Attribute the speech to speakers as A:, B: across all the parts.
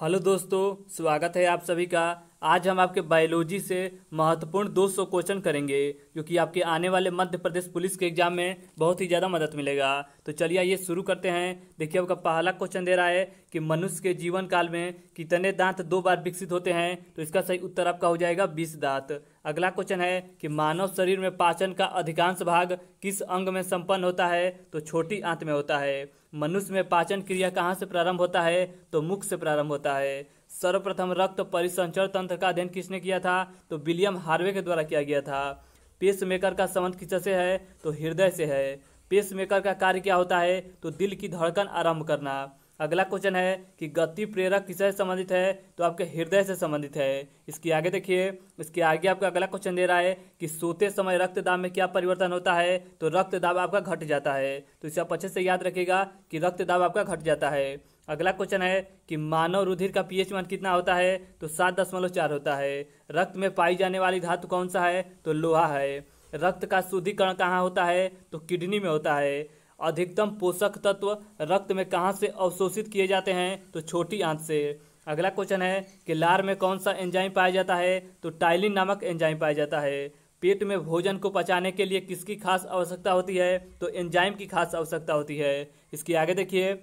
A: hello दोस्तों स्वागत है आप सभी का आज हम आपके बायोलॉजी से महत्वपूर्ण 200 क्वेश्चन करेंगे जो कि आपके आने वाले मध्य प्रदेश पुलिस के एग्जाम में बहुत ही ज़्यादा मदद मिलेगा तो चलिए ये शुरू करते हैं देखिए आपका पहला क्वेश्चन दे रहा है कि मनुष्य के जीवन काल में कितने दांत दो बार विकसित होते हैं तो इसका सही उत्तर आपका हो जाएगा बीस दांत अगला क्वेश्चन है कि मानव शरीर में पाचन का अधिकांश भाग किस अंग में संपन्न होता है तो छोटी आंत में होता है मनुष्य में पाचन क्रिया कहाँ से प्रारंभ होता है तो मुख से प्रारंभ होता है सर्वप्रथम रक्त परिसंचर तंत्र का अध्ययन किसने किया था तो विलियम हार्वे के द्वारा किया गया था पेस मेकर का संबंध किस से है तो हृदय से है पेस मेकर का कार्य क्या होता है तो दिल की धड़कन आरंभ करना अगला क्वेश्चन है कि गति प्रेरक किससे संबंधित है तो आपके हृदय से संबंधित है इसके आगे देखिए इसके आगे आपका अगला क्वेश्चन दे रहा है कि सोते समय दाब में क्या परिवर्तन होता है तो रक्त दाब आपका घट जाता है तो इसे आप अच्छे से याद रखिएगा कि रक्त दाब आपका घट जाता है अगला क्वेश्चन है कि मानव रुधिर का पीएच मान कितना होता है तो सात दशमलव चार होता है रक्त में पाई जाने वाली धातु कौन सा है तो लोहा है रक्त का शुद्धिकरण कहाँ होता है तो किडनी में होता है अधिकतम पोषक तत्व रक्त में कहाँ से अवशोषित किए जाते हैं तो छोटी आंत से अगला क्वेश्चन है कि लार में कौन सा एंजाइम पाया जाता है तो टाइलिन नामक एंजाइम पाया जाता है पेट में भोजन को पचाने के लिए किसकी खास आवश्यकता होती है तो एंजाइम की खास आवश्यकता होती है इसकी आगे देखिए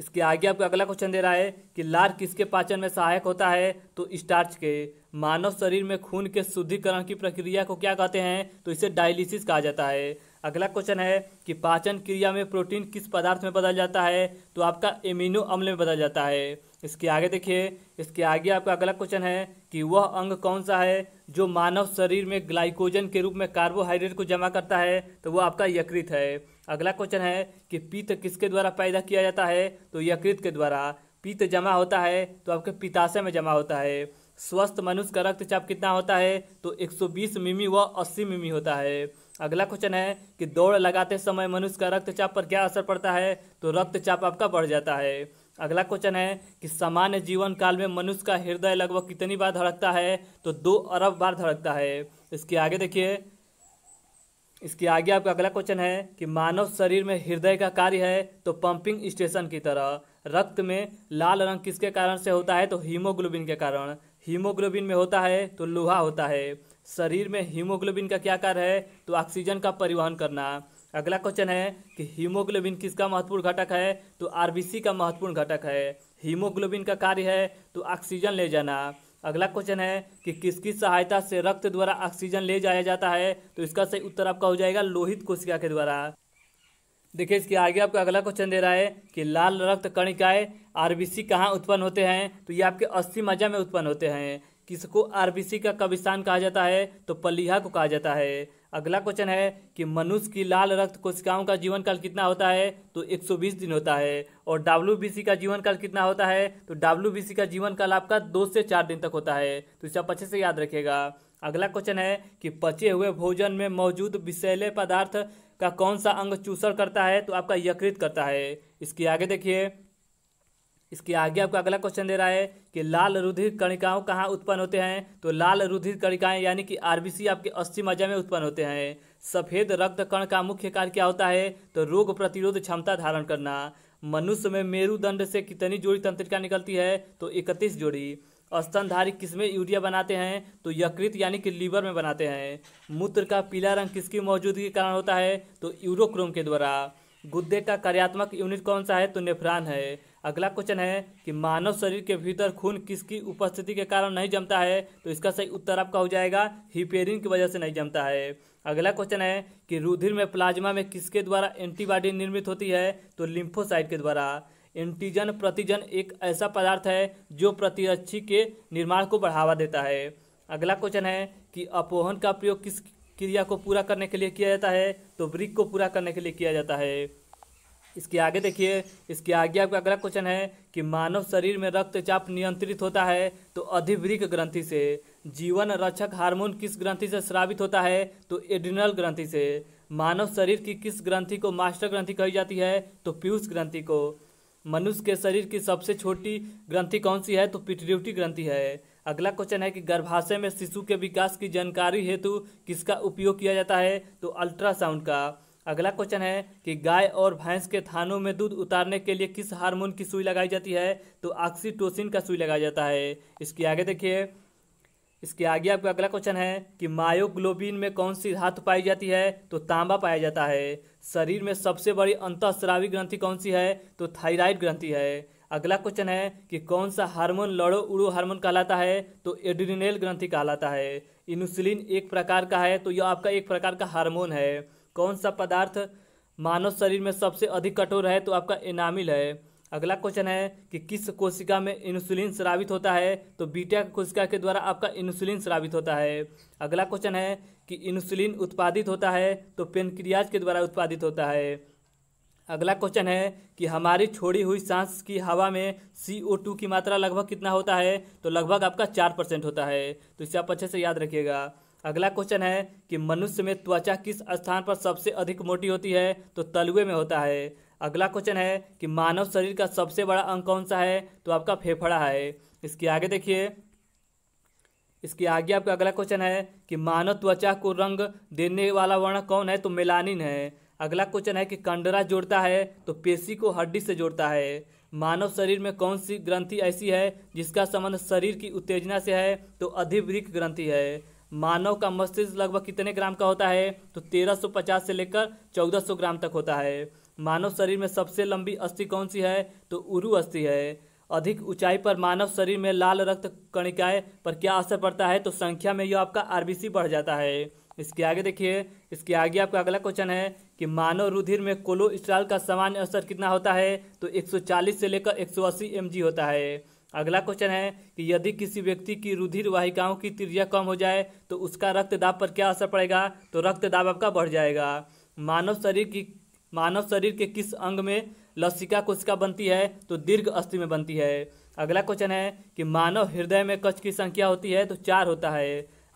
A: इसके आगे आपको अगला क्वेश्चन दे रहा है कि लार किसके पाचन में सहायक होता है तो स्टार्च के मानव शरीर में खून के शुद्धिकरण की प्रक्रिया को क्या कहते हैं तो इसे डायलिसिस कहा जाता है अगला क्वेश्चन है कि पाचन क्रिया में प्रोटीन किस पदार्थ में बदल जाता है तो आपका एमिनो अम्ल में बदल जाता है इसके आगे देखिए इसके आगे आपका अगला क्वेश्चन है कि वह अंग कौन सा है जो मानव शरीर में ग्लाइकोजन के रूप में कार्बोहाइड्रेट को जमा करता है तो वह आपका यकृत है अगला क्वेश्चन है कि पित्त किसके द्वारा पैदा किया जाता है तो यकृत के द्वारा पित्त जमा होता है तो आपके पिताशय में जमा होता है स्वस्थ मनुष्य का रक्तचाप कितना होता है तो 120 मिमी व 80 मिमी होता है अगला क्वेश्चन है कि दौड़ लगाते समय मनुष्य का रक्तचाप पर क्या असर पड़ता है तो रक्तचाप आपका बढ़ जाता है अगला क्वेश्चन है कि सामान्य जीवन काल में मनुष्य का हृदय लगभग कितनी बार धड़कता है तो दो अरब बार धड़कता है इसके आगे देखिए इसके आगे आपका अगला क्वेश्चन है कि मानव शरीर में हृदय का कार्य है तो पंपिंग स्टेशन की तरह रक्त में लाल रंग किसके कारण से होता है तो हीमोग्लोबिन के कारण हीमोग्लोबिन में होता है तो लोहा होता है शरीर में हीमोग्लोबिन का क्या कार्य है तो ऑक्सीजन का परिवहन करना अगला क्वेश्चन है कि हीमोग्लोबिन किसका महत्वपूर्ण घटक है तो आरबीसी का महत्वपूर्ण घटक है हीमोग्लोबिन का कार्य है तो ऑक्सीजन ले जाना अगला क्वेश्चन है कि किसकी सहायता से रक्त द्वारा ऑक्सीजन ले जाया जाता है तो इसका सही उत्तर आपका हो जाएगा लोहित कोशिका के द्वारा देखिए इसके आगे आपका अगला क्वेश्चन दे रहा है कि लाल रक्त कणिकाएं आरबीसी कहाँ उत्पन्न होते हैं तो ये आपके अस्थि मज्जा में उत्पन्न होते हैं किसको आरबीसी का कबिस्तान कहा जाता है तो पलिहा को कहा जाता है अगला क्वेश्चन है कि मनुष्य की लाल रक्त कोशिकाओं का जीवन काल कितना होता है तो 120 दिन होता है और डब्ल्यू का जीवन काल कितना होता है तो डब्ल्यू का जीवन काल आपका दो से चार दिन तक होता है तो इसे आप अच्छे से याद रखिएगा अगला क्वेश्चन है कि पचे हुए भोजन में मौजूद विषैले पदार्थ का कौन सा अंग चूसर करता है तो आपका यकृत करता है इसके आगे देखिए इसके आगे आपको अगला क्वेश्चन दे रहा है कि लाल रुधिर कणिकाओं कहाँ उत्पन्न होते हैं तो लाल रुधिर कणिकाएं यानी कि आरबीसी आपके अस्थि मज्जा में उत्पन्न होते हैं सफ़ेद रक्त कण का मुख्य कार्य क्या होता है तो रोग प्रतिरोध क्षमता धारण करना मनुष्य में मेरुदंड से कितनी जोड़ी तंत्रिका निकलती है तो इकतीस जोड़ी स्तनधारी किसमें यूरिया बनाते हैं तो यकृत यानी कि लीवर में बनाते हैं मूत्र का पीला रंग किसकी मौजूदगी के कारण होता है तो यूरोक्रोम के द्वारा गुद्दे का कार्यात्मक यूनिट कौन सा है तो नेफ्रान है अगला क्वेश्चन है कि मानव शरीर के भीतर खून किसकी उपस्थिति के कारण नहीं जमता है तो इसका सही उत्तर आपका हो जाएगा हिपेरिन की वजह से नहीं जमता है अगला क्वेश्चन है कि रुधिर में प्लाज्मा में किसके द्वारा एंटीबॉडी निर्मित होती है तो लिम्फोसाइड के द्वारा एंटीजन प्रतिजन एक ऐसा पदार्थ है जो प्रतिरक्षी के निर्माण को बढ़ावा देता है अगला क्वेश्चन है कि अपोहन का प्रयोग किस क्रिया को पूरा करने के लिए किया जाता है तो ब्रिक को पूरा करने के लिए किया जाता है इसके आगे देखिए इसके आगे आपका अगला क्वेश्चन है कि मानव शरीर में रक्तचाप नियंत्रित होता है तो अधिवृक ग्रंथि से जीवन रक्षक हार्मोन किस ग्रंथि से श्रावित होता है तो एडिनल ग्रंथि से मानव शरीर की किस ग्रंथि को मास्टर ग्रंथि कही जाती है तो पीयूष ग्रंथि को मनुष्य के शरीर की सबसे छोटी ग्रंथि कौन सी है तो पिट्यूटरी ग्रंथि है अगला क्वेश्चन है कि गर्भाशय में शिशु के विकास की जानकारी हेतु किसका उपयोग किया जाता है तो अल्ट्रासाउंड का अगला क्वेश्चन है कि गाय और भैंस के थानों में दूध उतारने के लिए किस हार्मोन की सुई लगाई जाती है तो ऑक्सीटोसिन का सुई लगाया जाता है इसके आगे देखिए इसके आगे आपका अगला क्वेश्चन है कि मायोग्लोबिन में कौन सी धातु पाई जाती है तो तांबा पाया जाता है शरीर में सबसे बड़ी अंतःस्रावी ग्रंथि कौन सी है तो थायराइड ग्रंथि है अगला क्वेश्चन है कि कौन सा हार्मोन लड़ो उड़ो हार्मोन कहलाता है तो एड्रिनेल ग्रंथि कहलाता है इनुसलिन एक प्रकार का है तो यह आपका एक प्रकार का हार्मोन है कौन सा पदार्थ मानव शरीर में सबसे अधिक कठोर है तो आपका इनामिल है अगला क्वेश्चन है कि किस कोशिका में इंसुलिन श्रावित होता है तो बीटा कोशिका के द्वारा आपका इंसुलिन श्रावित होता है अगला क्वेश्चन है कि इंसुलिन उत्पादित होता है तो पेनक्रियाज के द्वारा उत्पादित होता है अगला क्वेश्चन है कि हमारी छोड़ी हुई सांस की हवा में सी ओ टू की मात्रा लगभग कितना होता है तो लगभग आपका चार परसेंट होता है तो इसे आप अच्छे से याद रखिएगा अगला क्वेश्चन है कि मनुष्य में त्वचा किस स्थान पर सबसे अधिक मोटी होती है तो तलुए में होता है अगला क्वेश्चन है कि मानव शरीर का सबसे बड़ा अंग कौन सा है तो आपका फेफड़ा है इसके आगे देखिए इसके आगे आपका अगला क्वेश्चन है कि मानव त्वचा को रंग देने वाला वर्ण कौन है तो मेलानिन है अगला क्वेश्चन है कि कंडरा जोड़ता है तो पेशी को हड्डी से जोड़ता है मानव शरीर में कौन सी ग्रंथि ऐसी है जिसका संबंध शरीर की उत्तेजना से है तो अधिवृक ग्रंथि है मानव का मस्तिष्क लगभग कितने ग्राम का होता है तो 1350 से लेकर 1400 ग्राम तक होता है मानव शरीर में सबसे लंबी अस्थि कौन सी है तो उरु अस्थि है अधिक ऊंचाई पर मानव शरीर में लाल रक्त कणिकाएं पर क्या असर पड़ता है तो संख्या में यह आपका आरबीसी बढ़ जाता है इसके आगे देखिए इसके आगे आपका अगला क्वेश्चन है कि मानव रुधिर में कोलोस्ट्रॉल का सामान्य असर कितना होता है तो 140 से लेकर 180 सौ होता है अगला क्वेश्चन है कि यदि किसी व्यक्ति की रुधिर वाहिकाओं की त्रिज्या कम हो जाए तो उसका रक्त दाब पर क्या असर पड़ेगा तो रक्त दाब आपका बढ़ जाएगा मानव शरीर की मानव शरीर के किस अंग में लसिका कोशिका बनती है तो दीर्घ अस्थि में बनती है अगला क्वेश्चन है कि मानव हृदय में कच्छ की संख्या होती है तो चार होता है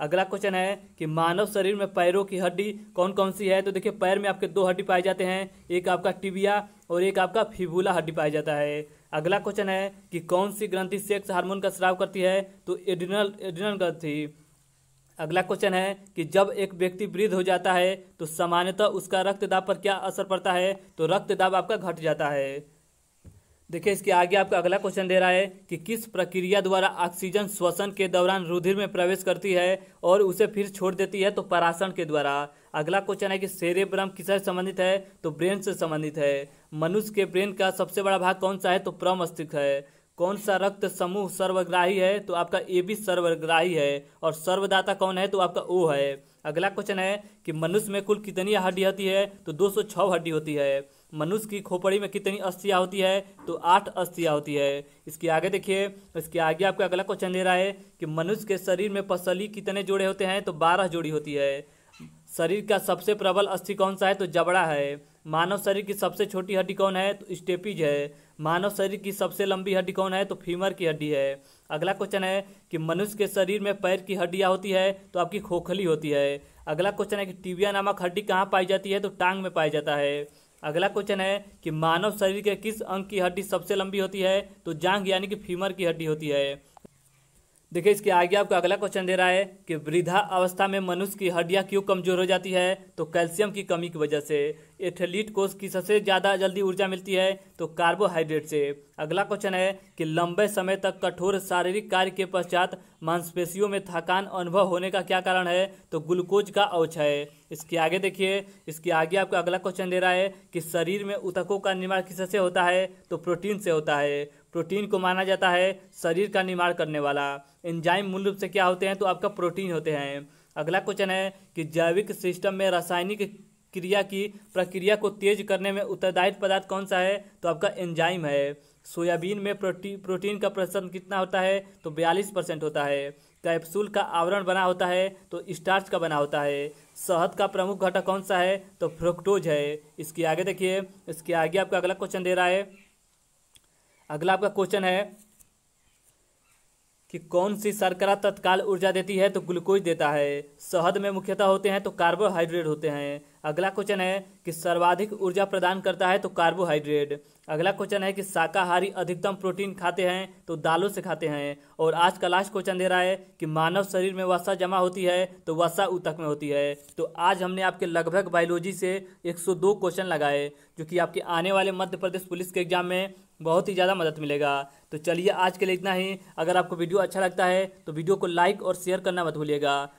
A: अगला क्वेश्चन है कि मानव शरीर में पैरों की हड्डी कौन कौन सी है तो देखिए पैर में आपके दो हड्डी पाए जाते हैं एक आपका टिबिया और एक आपका फिबूला हड्डी पाया जाता है अगला क्वेश्चन है कि कौन सी ग्रंथि सेक्स हार्मोन का स्राव करती है तो एडिनल एडिनल ग्रंथि अगला क्वेश्चन है कि जब एक व्यक्ति वृद्ध हो जाता है तो सामान्यतः उसका रक्तदाब पर क्या असर पड़ता है तो रक्तदाब आपका घट जाता है देखिए इसके आगे आपका अगला क्वेश्चन दे रहा है कि किस प्रक्रिया द्वारा ऑक्सीजन श्वसन के दौरान रुधिर में प्रवेश करती है और उसे फिर छोड़ देती है तो पराशन के द्वारा अगला क्वेश्चन है कि सेरेब्रम किससे संबंधित है तो ब्रेन से संबंधित है मनुष्य के ब्रेन का सबसे बड़ा भाग कौन सा है तो प्रमस्तिष्क है कौन सा रक्त समूह सर्वग्राही है तो आपका ए भी सर्वग्राही है और सर्वदाता कौन है तो आपका ओ है अगला क्वेश्चन है कि मनुष्य में कुल कितनी हड्डी होती है तो 206 हड्डी होती है मनुष्य की खोपड़ी में कितनी अस्थियाँ होती है तो आठ अस्थियाँ होती है इसके आगे देखिए इसके आगे आपका अगला क्वेश्चन दे रहा है कि मनुष्य के शरीर में पसली कितने जोड़े होते हैं तो बारह जोड़ी होती है शरीर का सबसे प्रबल अस्थि कौन सा है तो जबड़ा है मानव शरीर की सबसे छोटी हड्डी कौन है तो स्टेपीज है मानव शरीर की सबसे लंबी हड्डी कौन है तो फीमर की हड्डी है अगला क्वेश्चन है कि मनुष्य के शरीर में पैर की हड्डियाँ होती है तो आपकी खोखली होती है अगला क्वेश्चन है कि टीबिया नामक हड्डी कहाँ पाई जाती है तो टांग में पाया जाता है अगला क्वेश्चन है कि मानव शरीर के किस अंग की हड्डी सबसे लंबी होती है तो जांग यानी कि फीमर की हड्डी होती है देखिए इसके आगे आपको अगला क्वेश्चन दे रहा है कि वृद्धा अवस्था में मनुष्य की हड्डियां क्यों कमजोर हो जाती है तो कैल्शियम की कमी की वजह से एथलीट को सबसे ज़्यादा जल्दी ऊर्जा मिलती है तो कार्बोहाइड्रेट से अगला क्वेश्चन है कि लंबे समय तक कठोर शारीरिक कार्य के पश्चात मांसपेशियों में थकान अनुभव होने का क्या कारण है तो ग्लूकोज का है इसके आगे देखिए इसके आगे आपको अगला क्वेश्चन दे रहा है कि शरीर में उतकों का निर्माण किससे होता है तो प्रोटीन से होता है प्रोटीन को माना जाता है शरीर का निर्माण करने वाला एंजाइम मूल रूप से क्या होते हैं तो आपका प्रोटीन होते हैं अगला क्वेश्चन है कि जैविक सिस्टम में रासायनिक क्रिया की प्रक्रिया को तेज करने में उत्तरदायित्व पदार्थ कौन सा है तो आपका एंजाइम है सोयाबीन में प्रोटी प्रोटीन का प्रतिशत कितना होता है तो बयालीस परसेंट होता है कैप्सूल का आवरण बना होता है तो स्टार्च का बना होता है शहद का प्रमुख घटक कौन सा है तो फ्रोक्टोज है इसके आगे देखिए इसके आगे आपका अगला क्वेश्चन दे रहा है अगला आपका क्वेश्चन है कि कौन सी शर्करा तत्काल ऊर्जा देती है तो ग्लूकोज देता है शहद में मुख्यतः होते हैं तो कार्बोहाइड्रेट होते हैं अगला क्वेश्चन है कि सर्वाधिक ऊर्जा प्रदान करता है तो कार्बोहाइड्रेट अगला क्वेश्चन है कि शाकाहारी अधिकतम प्रोटीन खाते हैं तो दालों से खाते हैं और आज का लास्ट क्वेश्चन दे रहा है कि मानव शरीर में वसा जमा होती है तो वसा ऊतक में होती है तो आज हमने आपके लगभग बायोलॉजी से 102 क्वेश्चन लगाए जो कि आपके आने वाले मध्य प्रदेश पुलिस के एग्जाम में बहुत ही ज़्यादा मदद मिलेगा तो चलिए आज के लिए इतना ही अगर आपको वीडियो अच्छा लगता है तो वीडियो को लाइक और शेयर करना मत भूलिएगा